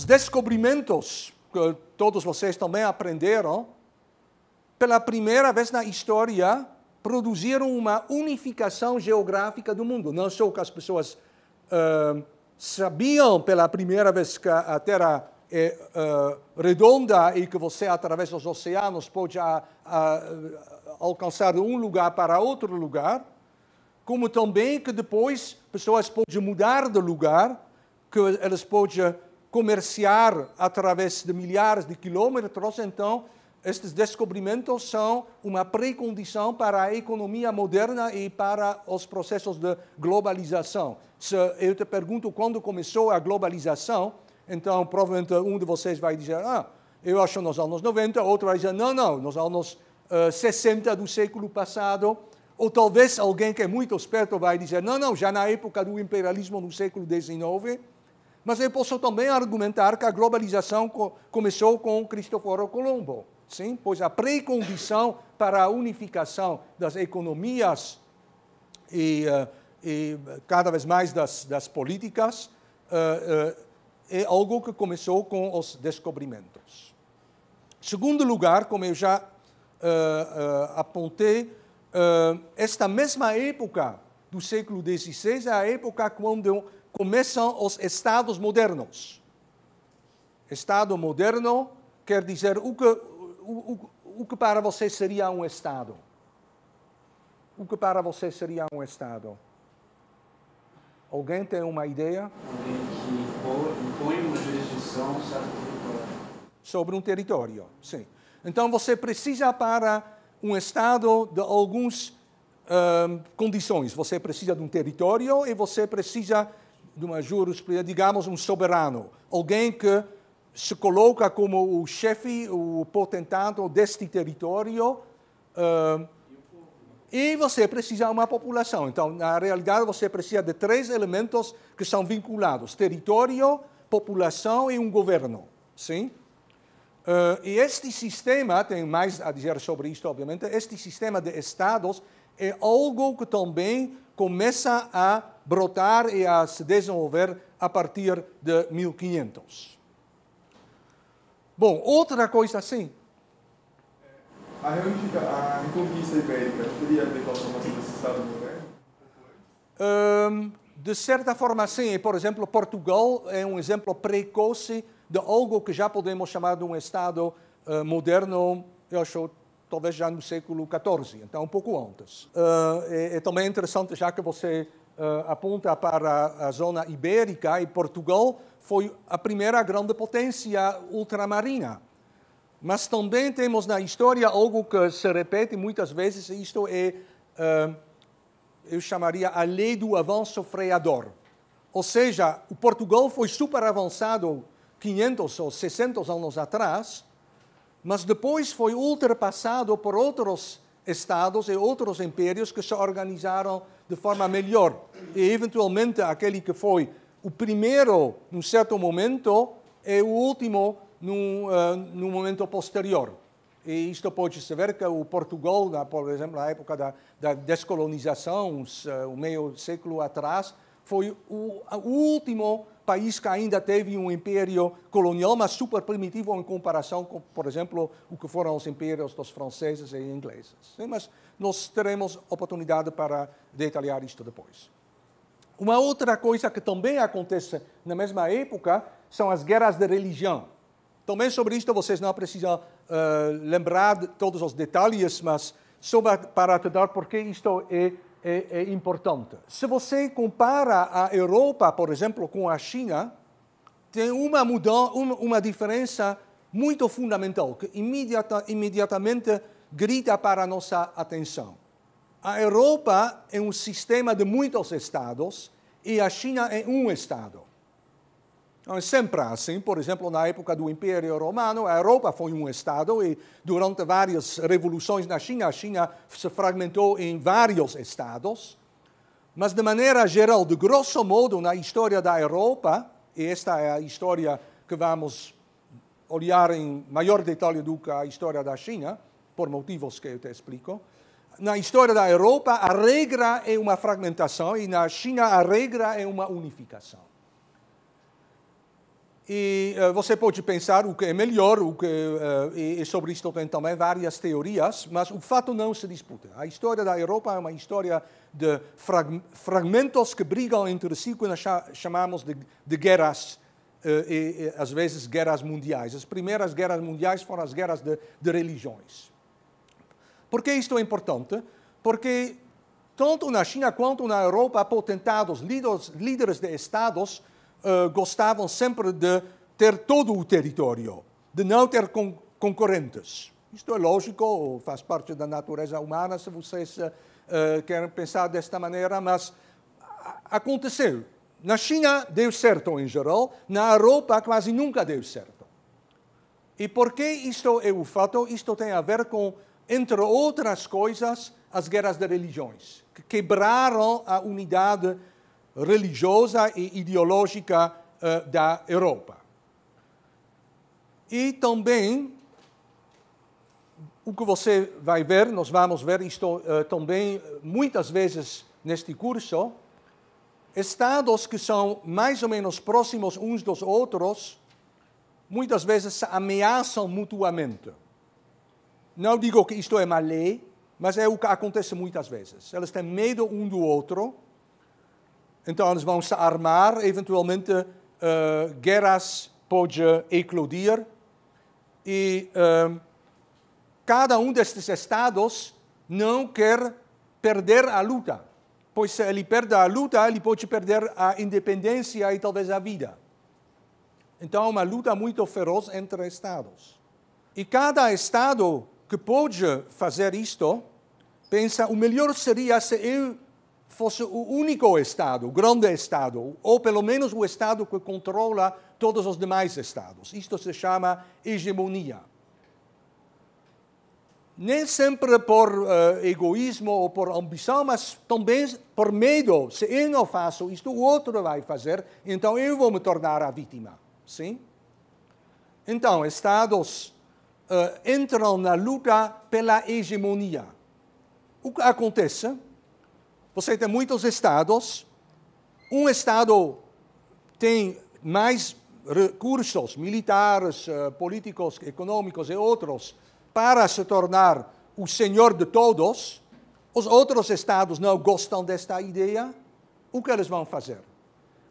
os descobrimentos que todos vocês também aprenderam, pela primeira vez na história, produziram uma unificação geográfica do mundo. Não só que as pessoas uh, sabiam pela primeira vez que a Terra é uh, redonda e que você, através dos oceanos, pode alcançar de um lugar para outro lugar, como também que depois pessoas podem mudar de lugar, que elas podem comerciar através de milhares de quilômetros, então estes descobrimentos são uma precondição para a economia moderna e para os processos de globalização. Se eu te pergunto quando começou a globalização, então provavelmente um de vocês vai dizer, ah, eu acho nos anos 90, outro vai dizer, não, não, nos anos uh, eh, 60 do século passado. Ou talvez alguém que é muito esperto vai dizer, não, não, já na época do imperialismo no século XIX. Mas eu posso também argumentar que a globalização co começou com Cristóvão Colombo. Sim, pois a precondição para a unificação das economias e, uh, e cada vez mais das, das políticas uh, uh, é algo que começou com os descobrimentos. Segundo lugar, como eu já apontei, esta mesma época do século XVI é a época quando começam os estados modernos. Estado moderno quer dizer o que, o, o, o que para você seria um estado. O que para você seria um estado? Alguém tem uma ideia? Alguém que impõe uma jurisdição sobre um território, sim. Então você precisa para um estado de alguns condições. Você precisa de um território e você precisa de uma jurisprudência, digamos, um soberano, alguém que se coloca como o chefe, o potentado deste território. Uh, e você precisa de uma população. Então, na realidade, você precisa de três elementos que são vinculados: território, população e um governo. Sim? Uh, e este sistema, tem mais a dizer sobre isto, obviamente, este sistema de estados é algo que também começa a brotar e a se desenvolver a partir de 1500. Bom, outra coisa assim. A, a Reconquista Ibérica teria a ver com a formação desse Estado moderno? Um, de certa forma, sim. Por exemplo, Portugal é um exemplo precoce de algo que já podemos chamar de um Estado uh, moderno, eu acho, talvez já no século XIV, então um pouco antes. Uh, é, é, também interessante, já que você uh, aponta para a zona ibérica, e Portugal foi a primeira grande potência ultramarina. Mas também temos na história algo que se repete muitas vezes, e isto é, uh, eu chamaria a lei do avanço freador. Ou seja, o Portugal foi super avançado 500 ou 600 anos atrás, mas depois foi ultrapassado por outros estados e outros impérios que se organizaram de forma melhor. E, eventualmente, aquele que foi o primeiro num certo momento é o último num, uh, num momento posterior. E isto pode-se ver que o Portugal, na, por exemplo, na época da, da descolonização, uns, uh, meio século atrás, foi o, o último país que ainda teve um império colonial, mas super primitivo em comparação com, por exemplo, o que foram os impérios dos franceses e ingleses. Mas nós teremos oportunidade para detalhar isto depois. Uma outra coisa que também acontece na mesma época são as guerras de religião. Também sobre isto vocês não precisam uh, lembrar de todos os detalhes, mas só para te dar porque isto é é, é importante. Se você compara a Europa, por exemplo, com a China, tem uma, mudança, uma, uma diferença muito fundamental, que imediata, imediatamente grita para a nossa atenção. A Europa é um sistema de muitos estados e a China é um estado. É sempre assim. Por exemplo, na época do Império Romano, a Europa foi um Estado e durante várias revoluções na China, a China se fragmentou em vários Estados. Mas, de maneira geral, de grosso modo, na história da Europa, e esta é a história que vamos olhar em maior detalhe do que a história da China, por motivos que eu te explico, na história da Europa, a regra é uma fragmentação e na China a regra é uma unificação. E uh, você pode pensar o que é melhor, o que, uh, e, e sobre isto tem também várias teorias, mas o fato não se disputa. A história da Europa é uma história de frag fragmentos que brigam entre si, que nós chamamos de, de guerras, uh, e, e, às vezes guerras mundiais. As primeiras guerras mundiais foram as guerras de, de religiões. Por que isto é importante? Porque tanto na China quanto na Europa, potentados, líderes, líderes de estados, eh, gostavam sempre de ter todo o território, de não ter con concorrentes. Isto é lógico, faz parte da natureza humana, se vocês uh, querem pensar desta maneira, mas aconteceu. Na China deu certo em geral, na Europa quase nunca deu certo. E por que isto é o fato? Isto tem a ver com, entre outras coisas, as guerras de religiões, que quebraram a unidade religiosa e ideológica uh, da Europa. E também, o que você vai ver, nós vamos ver isto uh, também muitas vezes neste curso, estados que são mais ou menos próximos uns dos outros, muitas vezes se ameaçam mutuamente. Não digo que isto é uma lei, mas é o que acontece muitas vezes. Eles têm medo um do outro então eles vão se armar, eventualmente, uh, guerras pode eclodir. E uh, cada um destes estados não quer perder a luta, pois se ele perde a luta, ele pode perder a independência e talvez a vida. Então, é uma luta muito feroz entre estados. E cada estado que pode fazer isto, pensa, o melhor seria se eu fosse o único Estado, o grande Estado, ou pelo menos o Estado que controla todos os demais Estados. Isto se chama hegemonia. Nem sempre por uh, egoísmo ou por ambição, mas também por medo. Se eu não faço isto, o outro vai fazer, então eu vou me tornar a vítima. Sim? Então, Estados uh, entram na luta pela hegemonia. O que acontece? Você tem muitos estados. Um estado tem mais recursos militares, eh, políticos, econômicos e outros para se tornar o senhor de todos. Os outros estados não gostam desta ideia. O que eles vão fazer?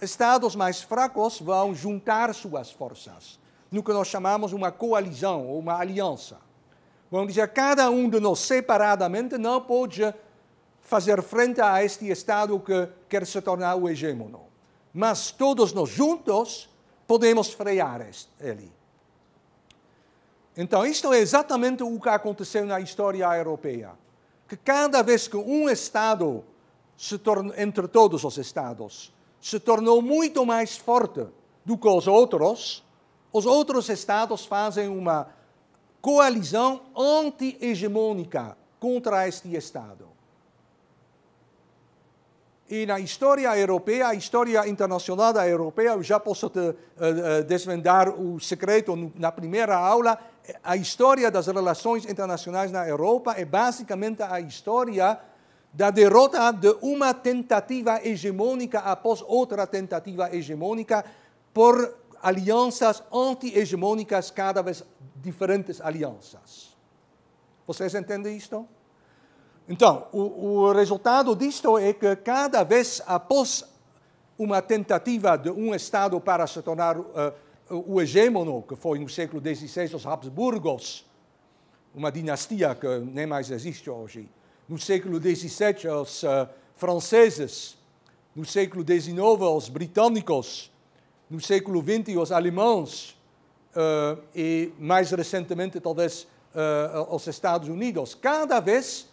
Estados mais fracos vão juntar suas forças, no que nós chamamos uma coalizão ou uma aliança. Vão dizer, cada um de nós separadamente não pode fazer frente a este Estado que quer se tornar o hegemônio. Mas todos nós juntos podemos frear ele. Então, isto é exatamente o que aconteceu na história europeia. Que cada vez que um Estado, se torna, entre todos os Estados, se tornou muito mais forte do que os outros, os outros Estados fazem uma coalizão anti-hegemônica contra este Estado. E na história europeia, a história internacional da europeia, eu já posso te, uh, desvendar o secreto na primeira aula. A história das relações internacionais na Europa é basicamente a história da derrota de uma tentativa hegemônica após outra tentativa hegemônica por alianças anti-hegemônicas, cada vez diferentes alianças. Vocês entendem isto? Então, o, o resultado disto é que cada vez após uma tentativa de um Estado para se tornar uh, o Hegemono, que foi no século XVI os Habsburgos, uma dinastia que nem mais existe hoje. No século XVII, os uh, franceses. No século XIX, os britânicos. No século XX, os alemães. Uh, eh, e mais recentemente, talvez, uh, os Estados Unidos. Cada vez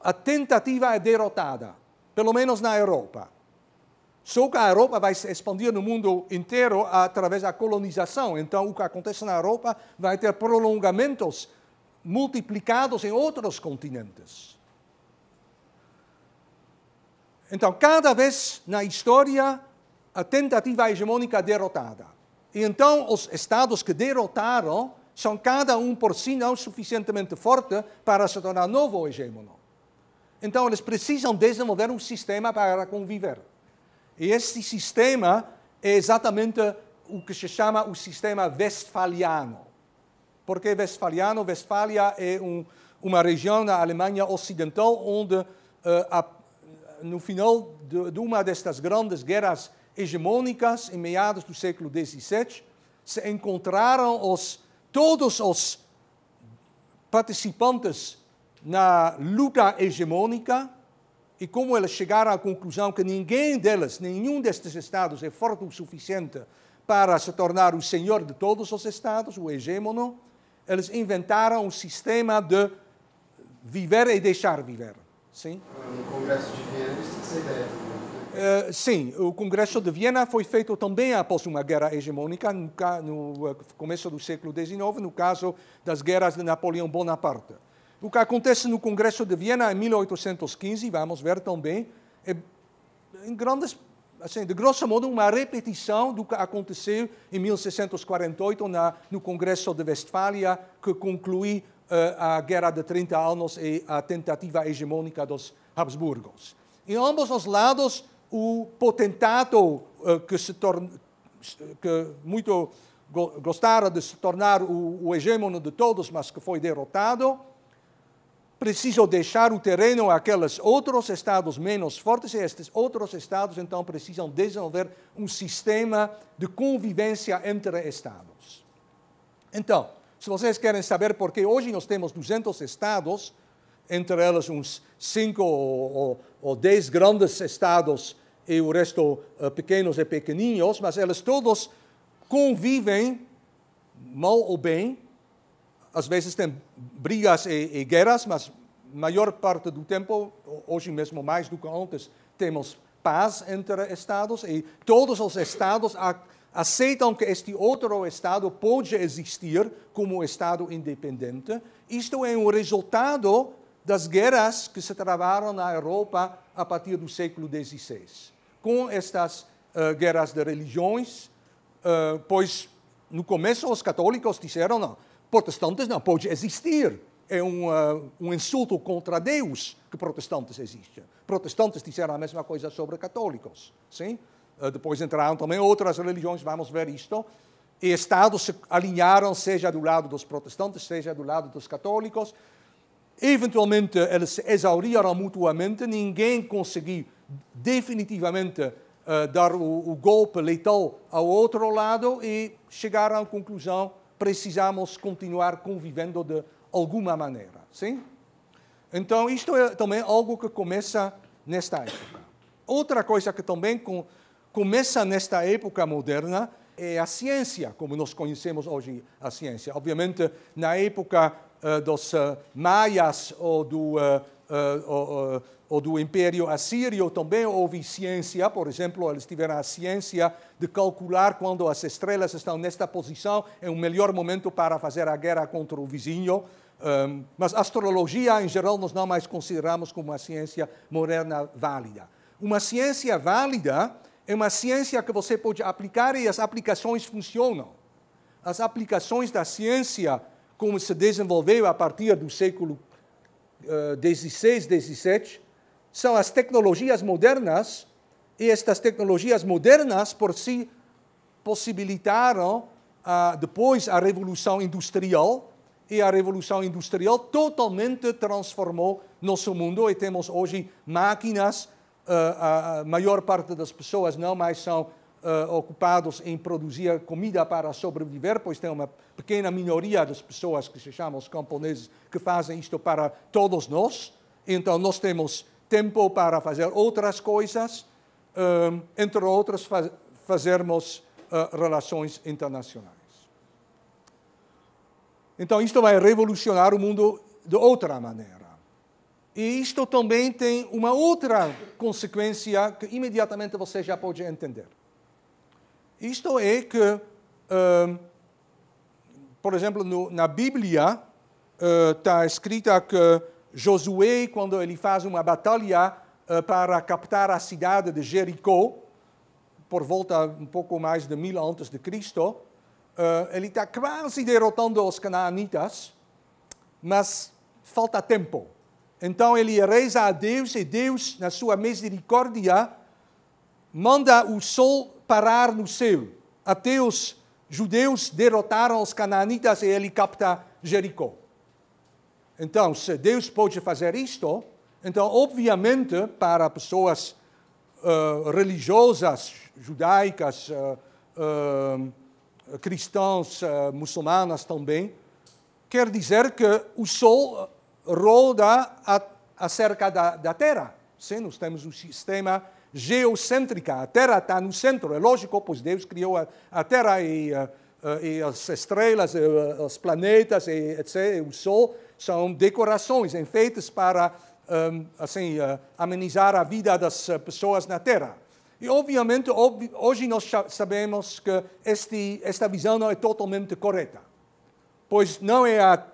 a tentativa é derrotada, pelo menos na Europa. Só que a Europa vai se expandir no mundo inteiro através da colonização. Então, o que acontece na Europa vai ter prolongamentos multiplicados em outros continentes. Então, cada vez na história, a tentativa hegemônica é derrotada. E então, os estados que derrotaram são cada um por si não suficientemente forte para se tornar novo hegemônico. Então, eles precisam desenvolver um sistema para conviver. E esse sistema é exatamente o que se chama o sistema westfaliano. Porque westfaliano, westfalia é um, uma região na Alemanha Ocidental onde, uh, a, no final de, de, uma destas grandes guerras hegemônicas, em meados do século XVII, se encontraram os, todos os participantes na luta hegemônica e como elas chegaram à conclusão que ninguém delas, nenhum destes estados é forte o suficiente para se tornar o senhor de todos os estados, o hegemono, eles inventaram um sistema de viver e deixar viver. Sim? No Congresso de Viena, isso essa ideia. Uh, sim, o Congresso de Viena foi feito também após uma guerra hegemônica, no, no eh, começo do século XIX, no caso das guerras de Napoleão Bonaparte. O que acontece no Congresso de Viena em 1815, vamos ver também, é, em grandes, assim, de grosso modo, uma repetição do que aconteceu em 1648 na, no Congresso de Westfália, que conclui uh, a Guerra de 30 Anos e a tentativa hegemônica dos Habsburgos. Em ambos os lados, o potentato uh, que se torna, que muito gostara de se tornar o, o de todos, mas que foi derrotado, preciso deixar o terreno àqueles outros estados menos fortes, e estes outros estados então precisam desenvolver um sistema de convivência entre estados. Então, se vocês querem saber por que hoje nós temos 200 estados, entre eles uns 5 ou, 10 grandes estados e o resto uh, pequenos e pequeninos, mas eles todos convivem, mal ou bem, às vezes tem brigas e, e guerras, mas maior parte do tempo, hoje mesmo mais do que antes, temos paz entre estados e todos os estados aceitam que este outro estado pode existir como estado independente. Isto é um resultado das guerras que se travaram na Europa a partir do século XVI, com estas uh, guerras de religiões, uh, pois no começo os católicos disseram não, Protestantes não pode existir. É um, uh, um insulto contra Deus que protestantes existem. Protestantes disseram a mesma coisa sobre católicos. Sim? Uh, depois entraram também outras religiões, vamos ver isto. E Estados se alinharam, seja do lado dos protestantes, seja do lado dos católicos. Eventualmente, eles se exauriram mutuamente. Ninguém conseguiu definitivamente uh, dar o, o golpe letal ao outro lado e chegaram à conclusão precisamos continuar convivendo de alguma maneira, sim? Então, isto é também algo que começa nesta época. Outra coisa que também com, começa nesta época moderna é a ciência, como nós conhecemos hoje a ciência. Obviamente, na época uh, dos uh, maias ou do uh, ou do Império Assírio também houve ciência, por exemplo, eles tiveram a ciência de calcular quando as estrelas estão nesta posição, é o melhor momento para fazer a guerra contra o vizinho. Um, mas astrologia, em geral, nós não mais consideramos como uma ciência moderna válida. Uma ciência válida é uma ciência que você pode aplicar e as aplicações funcionam. As aplicações da ciência, como se desenvolveu a partir do século XVI, uh, 16, 17, são as tecnologias modernas, e estas tecnologias modernas, por si, possibilitaram uh, depois a Revolução Industrial, e a Revolução Industrial totalmente transformou nosso mundo, e temos hoje máquinas, uh, ah, a ah, maior parte das pessoas não mais são Uh, ocupados em produzir comida para sobreviver, pois tem uma pequena minoria das pessoas que se chamam os camponeses que fazem isto para todos nós. Então nós temos tempo para fazer outras coisas, ehm, entre outras, faz, fazermos uh, relações internacionais. Então, isto vai revolucionar o mundo de outra maneira. E isto também tem uma outra consequência que imediatamente você já pode entender. Isto é que, uh, por exemplo, no, na Bíblia está eh, uh, escrita que Josué, quando ele faz uma batalha uh, para captar a cidade de Jericó, por volta um pouco mais de mil antes de Cristo, uh, ele está quase derrotando os canaanitas, mas falta tempo. Então ele reza a Deus e Deus, na sua misericórdia, manda o sol parar no céu. Até os judeus derrotaram os cananitas e ele capta Jericó. Então, se Deus pode fazer isto, então, obviamente, para pessoas uh, religiosas, judaicas, uh, eh, uh, eh, cristãs, muçulmanas também, quer dizer que o sol roda acerca da, da Terra. Sim, nós temos um sistema geocêntrico. A Terra está no centro. É lógico, pois Deus criou a, a Terra e eh, e as estrelas, eh, os planetas, e, etc., o Sol, são decorações, enfeites para eh, assim, amenizar a vida das pessoas na Terra. E, obviamente, hoje nós sabemos que este, esta visão não é totalmente correta, pois não é a,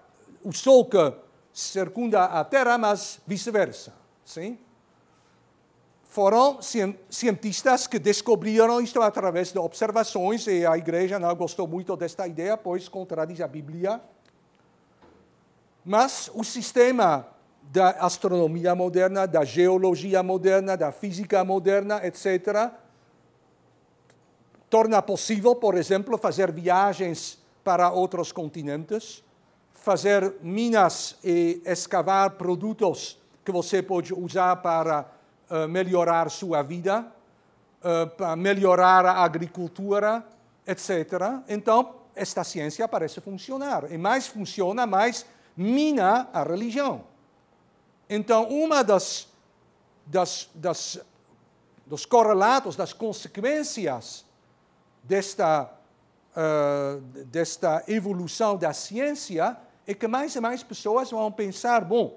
o Sol que circunda a Terra, mas vice-versa. Sim? foram cientistas que descobriram isto através de observações, e a igreja não né, gostou muito desta ideia, pois contradiz a Bíblia. Mas o sistema da astronomia moderna, da geologia moderna, da física moderna, etc., torna possível, por exemplo, fazer viagens para outros continentes, fazer minas e escavar produtos que você pode usar para eh, melhorar sua vida, eh, para melhorar a agricultura, etc. Então, esta ciência parece funcionar. E mais funciona, mais mina a religião. Então, uma das, das, das dos correlatos, das consequências desta, uh, desta evolução da ciência é que mais e mais pessoas vão pensar: bom,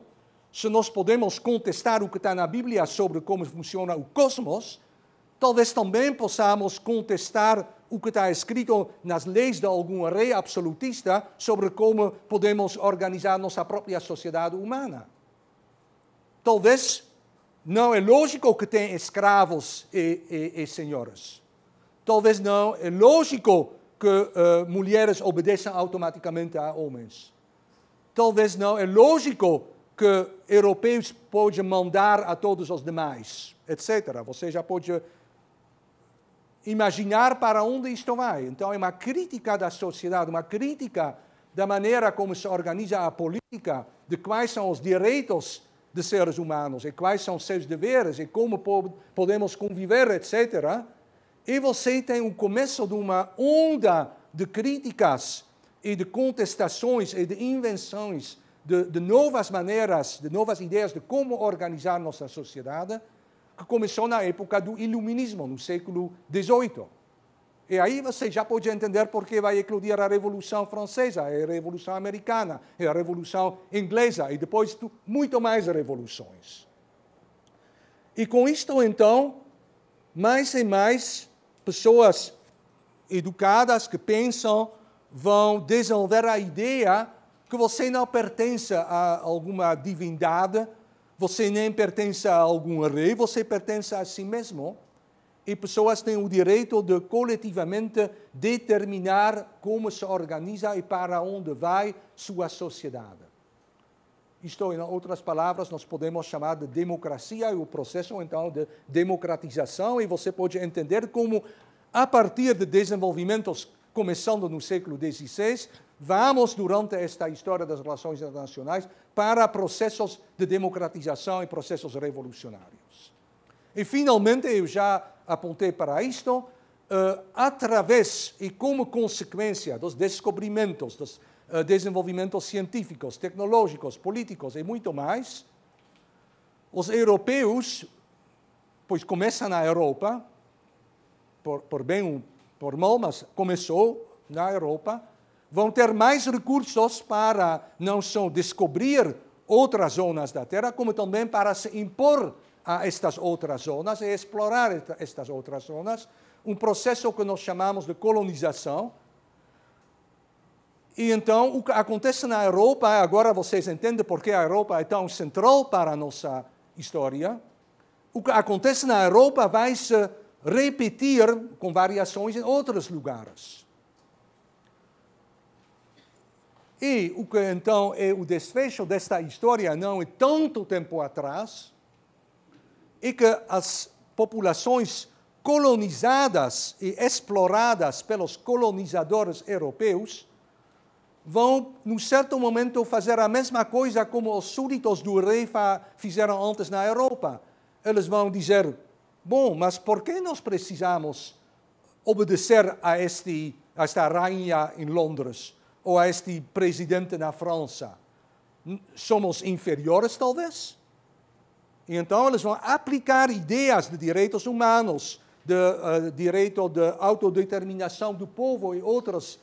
se nós podemos contestar o que está na Bíblia sobre como funciona o cosmos, talvez também possamos contestar o que está escrito nas leis de algum rei absolutista sobre como podemos organizar nossa própria sociedade humana. Talvez não é lógico que tenham escravos e, e, e senhores. Talvez não é lógico que uh, mulheres obedeçam automaticamente a homens. Talvez não é lógico que europeus pode mandar a todos os demais, etc. Você já pode imaginar para onde isto vai. Então, é uma crítica da sociedade, uma crítica da maneira como se organiza a política, de quais são os direitos de seres humanos e quais são seus deveres e como po podemos conviver, etc. E você tem o começo de uma onda de críticas e de contestações e de invenções de, de novas maneiras, de novas ideias de como organizar nossa sociedade, que começou na época do iluminismo, no século XVIII. E aí você já pode entender por que vai eclodir a Revolução Francesa, a Revolução Americana, a Revolução Inglesa e depois muito mais revoluções. E com isto, então, mais e mais pessoas educadas que pensam vão desenvolver a ideia que você não pertence a alguma divindade, você nem pertence a algum rei, você pertence a si mesmo. E pessoas têm o direito de coletivamente determinar como se organiza e para onde vai sua sociedade. Isto, em outras palavras, nós podemos chamar de democracia e o processo, então, de democratização. E você pode entender como, a partir de desenvolvimentos começando no século XVI, Vamos, durante esta história das relações internacionais, para processos de democratização e processos revolucionários. E, finalmente, eu já apontei para isto, uh, através e como consequência dos descobrimentos, dos uh, desenvolvimentos científicos, tecnológicos, políticos e muito mais, os europeus, pois começa na Europa, por, por bem ou por mal, mas começou na Europa, vão ter mais recursos para não só descobrir outras zonas da Terra, como também para se impor a estas outras zonas e explorar estas outras zonas. Um processo que nós chamamos de colonização. E então, o que acontece na Europa, agora vocês entendem por que a Europa é tão central para a nossa história. O que acontece na Europa vai se repetir com variações em outros lugares. E o que então é o desfecho desta história não é tanto tempo atrás, e que as populações colonizadas e exploradas pelos colonizadores europeus vão, num certo momento, fazer a mesma coisa como os súditos do rei fizeram antes na Europa. Eles vão dizer: bom, mas por que nós precisamos obedecer a, este, a esta rainha em Londres? ou a este presidente na França, somos inferiores, talvez? Então, eles vão aplicar ideias de direitos humanos, de uh, direito de autodeterminação do povo e outras,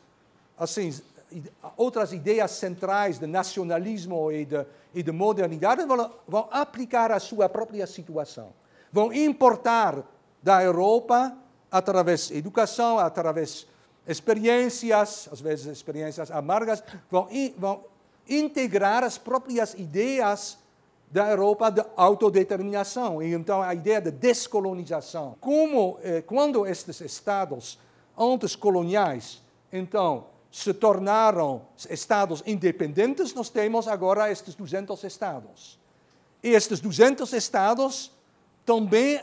assim, outras ideias centrais de nacionalismo e de, e de modernidade, vão, vão aplicar a sua própria situação. Vão importar da Europa, através da educação, através experiências, às vezes experiências amargas, vão, vão integrar as próprias ideias da Europa de autodeterminação, e então a ideia de descolonização. Como, eh, quando estes estados antes coloniais, então, se tornaram estados independentes, nós temos agora estes 200 estados. E estes 200 estados também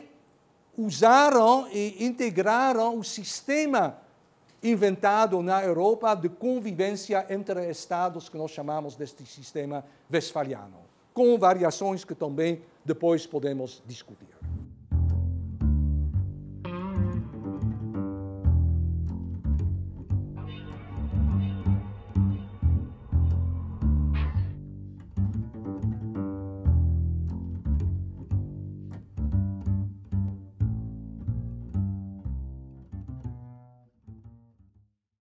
usaram e integraram o sistema inventado na Europa de convivência entre estados que nós chamamos deste sistema westfaliano, com variações que também depois podemos discutir.